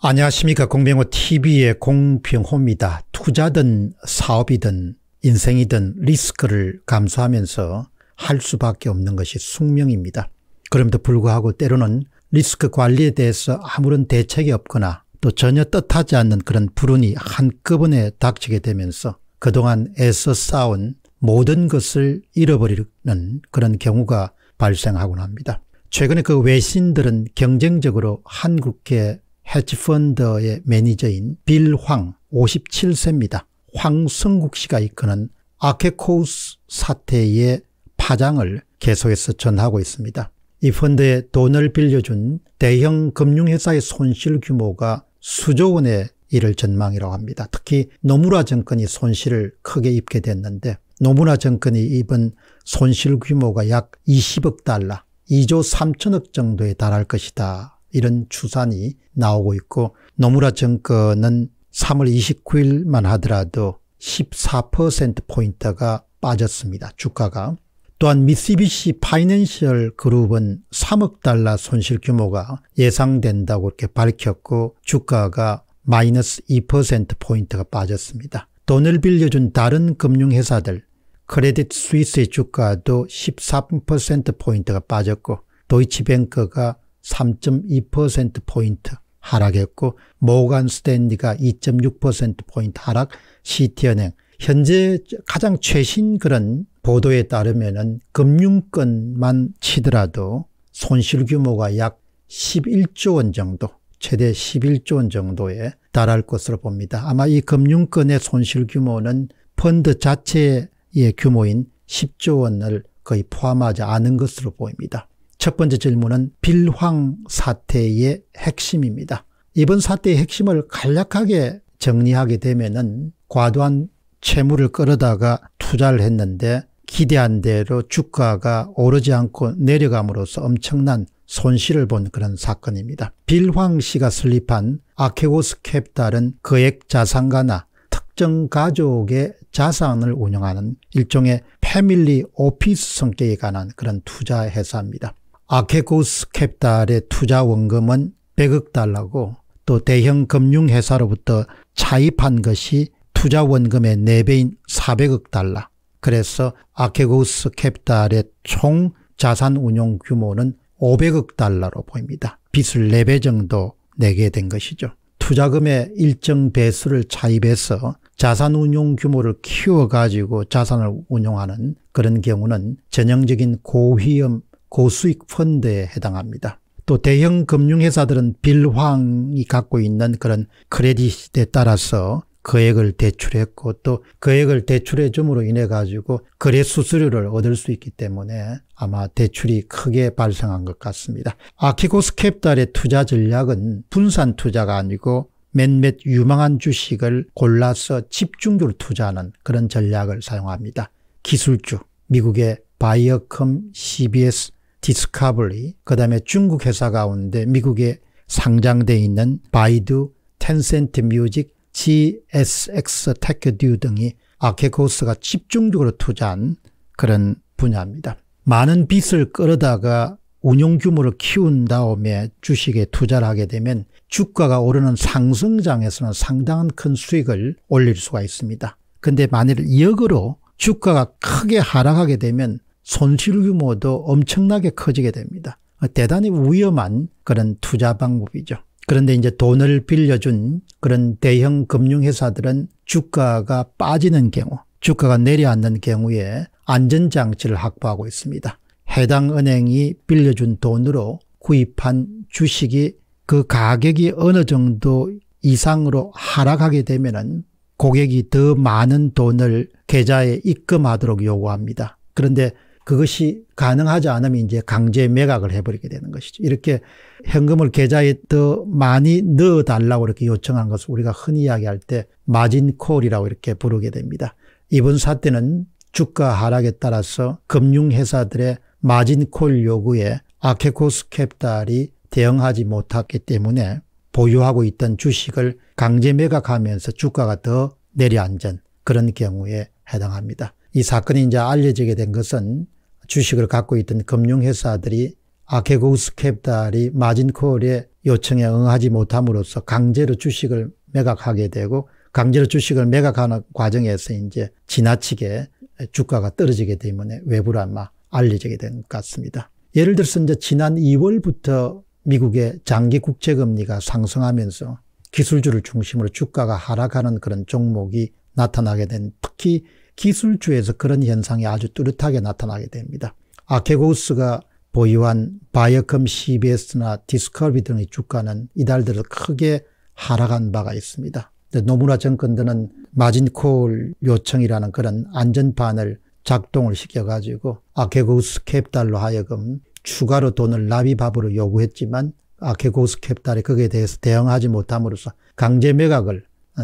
안녕하십니까 공병호 TV의 공병호입니다. 투자든 사업이든 인생이든 리스크를 감수하면서 할 수밖에 없는 것이 숙명입니다. 그럼에도 불구하고 때로는 리스크 관리에 대해서 아무런 대책이 없거나 또 전혀 뜻하지 않는 그런 불운이 한꺼번에 닥치게 되면서 그동안 애써 쌓은 모든 것을 잃어버리는 그런 경우가 발생하곤 합니다. 최근에 그 외신들은 경쟁적으로 한국계 헤지펀더의 매니저인 빌 황 57세입니다. 황성국 씨가 이끄는 아케코우스 사태의 파장을 계속해서 전하고 있습니다. 이 펀드에 돈을 빌려준 대형 금융회사의 손실 규모가 수조 원에 이를 전망이라고 합니다. 특히 노무라 정권이 손실을 크게 입게 됐는데 노무라 정권이 입은 손실 규모가 약 20억 달러, 2조 3천억 정도에 달할 것이다 이런 추산이 나오고 있고 노무라 정권은 3월 29일만 하더라도 14%포인트가 빠졌습니다. 주가가. 또한 미쓰비시 파이낸셜 그룹은 3억 달러 손실 규모가 예상된다고 이렇게 밝혔고 주가가 마이너스 2%포인트가 빠졌습니다. 돈을 빌려준 다른 금융회사들 크레딧 스위스의 주가도 13%포인트가 빠졌고 도이치뱅크가 3.2%포인트 하락했고 모간 스탠리가 2.6%포인트 하락, 시티은행 현재 가장 최신 그런 보도에 따르면 은 금융권만 치더라도 손실 규모가 약 11조 원 정도 최대 11조 원 정도에 달할 것으로 봅니다. 아마 이 금융권의 손실 규모는 펀드 자체의 규모인 10조 원을 거의 포함하지 않은 것으로 보입니다. 첫 번째 질문은 빌황 사태의 핵심입니다. 이번 사태의 핵심을 간략하게 정리하게 되면은 과도한 채무를 끌어다가 투자를 했는데 기대한 대로 주가가 오르지 않고 내려감으로써 엄청난 손실을 본 그런 사건입니다. 빌황 씨가 설립한 아케고스 캡달은 거액 자산가나 특정 가족의 자산을 운영하는 일종의 패밀리 오피스 성격에 관한 그런 투자 회사입니다. 아케고스 캡달의 투자 원금은 100억 달러고 또 대형 금융회사로부터 차입한 것이 투자 원금의 4배인 400억 달러. 그래서 아케고스 캡달의 총 자산 운용 규모는 500억 달러로 보입니다. 빚을 4배 정도 내게 된 것이죠. 투자금의 일정 배수를 차입해서 자산 운용 규모를 키워가지고 자산을 운용하는 그런 경우는 전형적인 고위험 고수익 펀드에 해당합니다. 또 대형 금융회사들은 빌황이 갖고 있는 그런 크레딧에 따라서 거액을 대출했고 또 거액을 대출해 줌으로 인해 가지고 거래 수수료를 얻을 수 있기 때문에 아마 대출이 크게 발생한 것 같습니다. 아키고스 캡달의 투자 전략은 분산 투자가 아니고 몇몇 유망한 주식을 골라서 집중적으로 투자하는 그런 전략을 사용합니다. 기술주, 미국의 바이어컴, CBS, 디스카블리, 그 다음에 중국 회사 가운데 미국에 상장되어 있는 바이두, 텐센트 뮤직, GSX 테크듀 등이 아케코스가 집중적으로 투자한 그런 분야입니다. 많은 빚을 끌어다가 운용 규모를 키운 다음에 주식에 투자를 하게 되면 주가가 오르는 상승장에서는 상당한 큰 수익을 올릴 수가 있습니다. 근데 만일 역으로 주가가 크게 하락하게 되면 손실 규모도 엄청나게 커지게 됩니다. 대단히 위험한 그런 투자 방법이죠. 그런데 이제 돈을 빌려준 그런 대형 금융회사들은 주가가 빠지는 경우, 주가가 내려앉는 경우에 안전장치를 확보하고 있습니다. 해당 은행이 빌려준 돈으로 구입한 주식이 그 가격이 어느 정도 이상으로 하락하게 되면은 고객이 더 많은 돈을 계좌에 입금하도록 요구합니다. 그런데 그것이 가능하지 않으면 이제 강제 매각을 해버리게 되는 것이죠. 이렇게 현금을 계좌에 더 많이 넣어달라고 이렇게 요청한 것을 우리가 흔히 이야기할 때 마진콜이라고 이렇게 부르게 됩니다. 이번 사태는 주가 하락에 따라서 금융회사들의 마진콜 요구에 아케코스 캡달이 대응하지 못했기 때문에 보유하고 있던 주식을 강제 매각하면서 주가가 더 내려앉은 그런 경우에 해당합니다. 이 사건이 이제 알려지게 된 것은 주식을 갖고 있던 금융회사들이 아케고스 캡달이 마진콜의 요청에 응하지 못함으로써 강제로 주식을 매각하게 되고 강제로 주식을 매각하는 과정에서 이제 지나치게 주가가 떨어지게 되면 외부란마 알려지게 된 것 같습니다. 예를 들어서 이제 지난 2월부터 미국의 장기 국채 금리가 상승하면서 기술주를 중심으로 주가가 하락하는 그런 종목이 나타나게 된 특히 기술주에서 그런 현상이 아주 뚜렷하게 나타나게 됩니다. 아케고스가 보유한 바이어컴 CBS나 디스커비 등의 주가는 이달 들어 크게 하락한 바가 있습니다. 노무라 정권들은 마진콜 요청이라는 그런 안전판을 작동을 시켜가지고 아케고스 캡달로 하여금 추가로 돈을 나비밥으로 요구했지만 아케고스 캡달이 거기에 대해서 대응하지 못함으로써 강제 매각을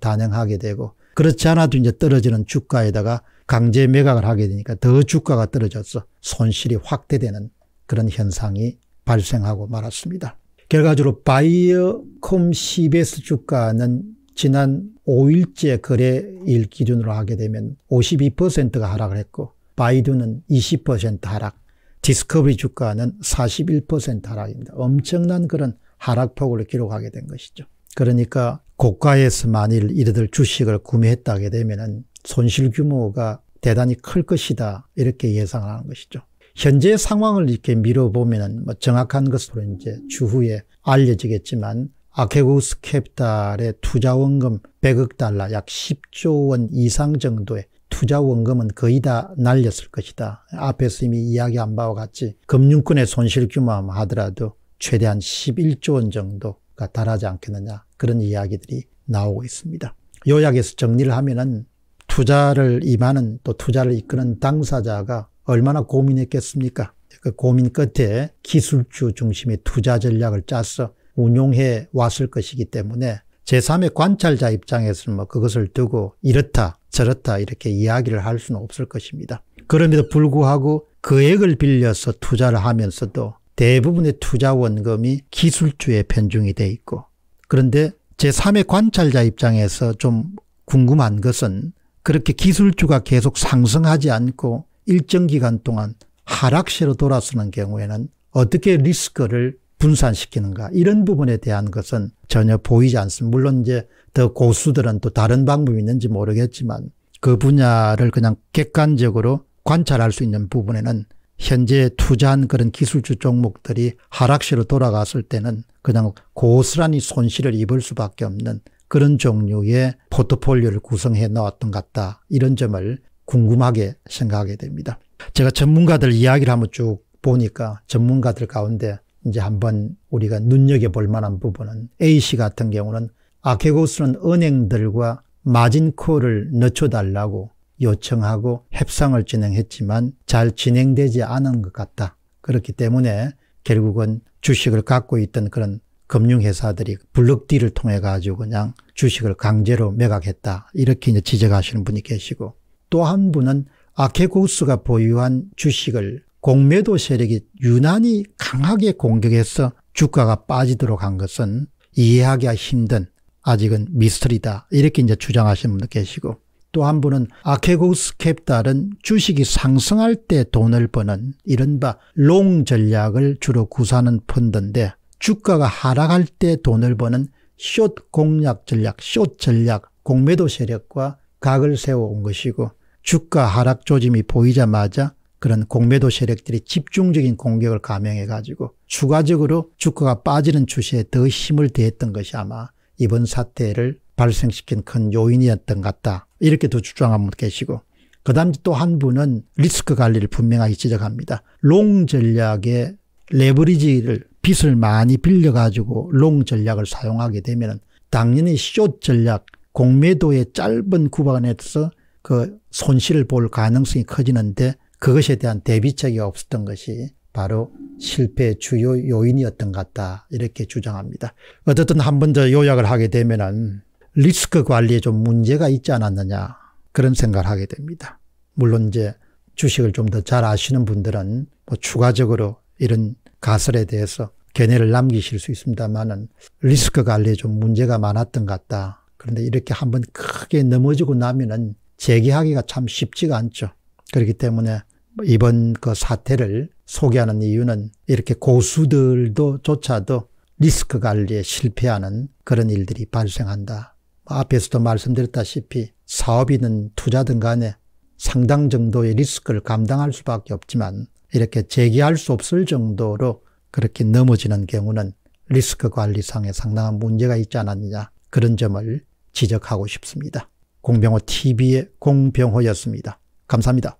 단행하게 되고 그렇지 않아도 이제 떨어지는 주가에다가 강제 매각을 하게 되니까 더 주가가 떨어져서 손실이 확대되는 그런 현상이 발생하고 말았습니다. 결과적으로 바이어콤 CBS 주가는 지난 5일째 거래일 기준으로 하게 되면 52%가 하락을 했고 바이두는 20% 하락, 디스커버리 주가는 41% 하락입니다. 엄청난 그런 하락폭을 기록하게 된 것이죠. 그러니까 고가에서 만일 이르들 주식을 구매했다 게 되면 손실 규모가 대단히 클 것이다 이렇게 예상하는 것이죠. 현재 상황을 이렇게 미뤄보면 뭐 정확한 것으로 이제 추후에 알려지겠지만 아케고스 캐피탈의 투자 원금 100억 달러 약 10조 원 이상 정도의 투자 원금은 거의 다 날렸을 것이다. 앞에서 이미 이야기한 바와 같이 금융권의 손실 규모만 하더라도 최대한 11조 원 정도 달하지 않겠느냐 그런 이야기들이 나오고 있습니다. 요약해서 정리를 하면은 투자를 임하는 또 투자를 이끄는 당사자가 얼마나 고민했겠습니까? 그 고민 끝에 기술주 중심의 투자 전략을 짜서 운용해 왔을 것이기 때문에 제3의 관찰자 입장에서는 뭐 그것을 두고 이렇다 저렇다 이렇게 이야기를 할 수는 없을 것입니다. 그럼에도 불구하고 그액을 빌려서 투자를 하면서도 대부분의 투자 원금이 기술주에 편중이 돼 있고 그런데 제3의 관찰자 입장에서 좀 궁금한 것은 그렇게 기술주가 계속 상승하지 않고 일정 기간 동안 하락세로 돌아서는 경우에는 어떻게 리스크를 분산시키는가 이런 부분에 대한 것은 전혀 보이지 않습니다. 물론 이제 더 고수들은 또 다른 방법이 있는지 모르겠지만 그 분야를 그냥 객관적으로 관찰할 수 있는 부분에는 현재 투자한 그런 기술주 종목들이 하락시로 돌아갔을 때는 그냥 고스란히 손실을 입을 수밖에 없는 그런 종류의 포트폴리오를 구성해 놓았던 것 같다. 이런 점을 궁금하게 생각하게 됩니다. 제가 전문가들 이야기를 한번 쭉 보니까 전문가들 가운데 이제 한번 우리가 눈여겨볼 만한 부분은 A씨 같은 경우는 아케고스는 은행들과 마진콜을 늦춰달라고 요청하고 협상을 진행했지만 잘 진행되지 않은 것 같다. 그렇기 때문에 결국은 주식을 갖고 있던 그런 금융회사들이 블록딜을 통해 가지고 그냥 주식을 강제로 매각했다. 이렇게 이제 지적하시는 분이 계시고 또 한 분은 아케고스가 보유한 주식을 공매도 세력이 유난히 강하게 공격해서 주가가 빠지도록 한 것은 이해하기가 힘든 아직은 미스터리다. 이렇게 이제 주장하시는 분도 계시고 또한 분은 아케고스 캡달은 주식이 상승할 때 돈을 버는 이른바 롱 전략을 주로 구사하는 펀드인데 주가가 하락할 때 돈을 버는 숏 공략 전략, 숏 전략, 공매도 세력과 각을 세워온 것이고 주가 하락 조짐이 보이자마자 그런 공매도 세력들이 집중적인 공격을 감행해가지고 추가적으로 주가가 빠지는 추세에 더 힘을 대했던 것이 아마 이번 사태를 발생시킨 큰 요인이었던 것 같다. 이렇게 도 주장한 분 계시고 그 다음 또 한 분은 리스크 관리를 분명하게 지적합니다. 롱 전략의 레버리지를 빚을 많이 빌려가지고 롱 전략을 사용하게 되면 당연히 숏 전략 공매도의 짧은 구간에서 그 손실을 볼 가능성이 커지는데 그것에 대한 대비책이 없었던 것이 바로 실패의 주요 요인이었던 것 같다 이렇게 주장합니다. 어쨌든 한 번 더 요약을 하게 되면 은 리스크 관리에 좀 문제가 있지 않았느냐 그런 생각을 하게 됩니다. 물론 이제 주식을 좀 더 잘 아시는 분들은 뭐 추가적으로 이런 가설에 대해서 견해를 남기실 수 있습니다만은 리스크 관리에 좀 문제가 많았던 것 같다. 그런데 이렇게 한번 크게 넘어지고 나면은 재기하기가 참 쉽지가 않죠. 그렇기 때문에 뭐 이번 그 사태를 소개하는 이유는 이렇게 고수들도 조차도 리스크 관리에 실패하는 그런 일들이 발생한다. 앞에서도 말씀드렸다시피 사업이든 투자든 간에 상당 정도의 리스크를 감당할 수밖에 없지만 이렇게 재기할 수 없을 정도로 그렇게 넘어지는 경우는 리스크 관리상에 상당한 문제가 있지 않았느냐 그런 점을 지적하고 싶습니다. 공병호 TV의 공병호였습니다. 감사합니다.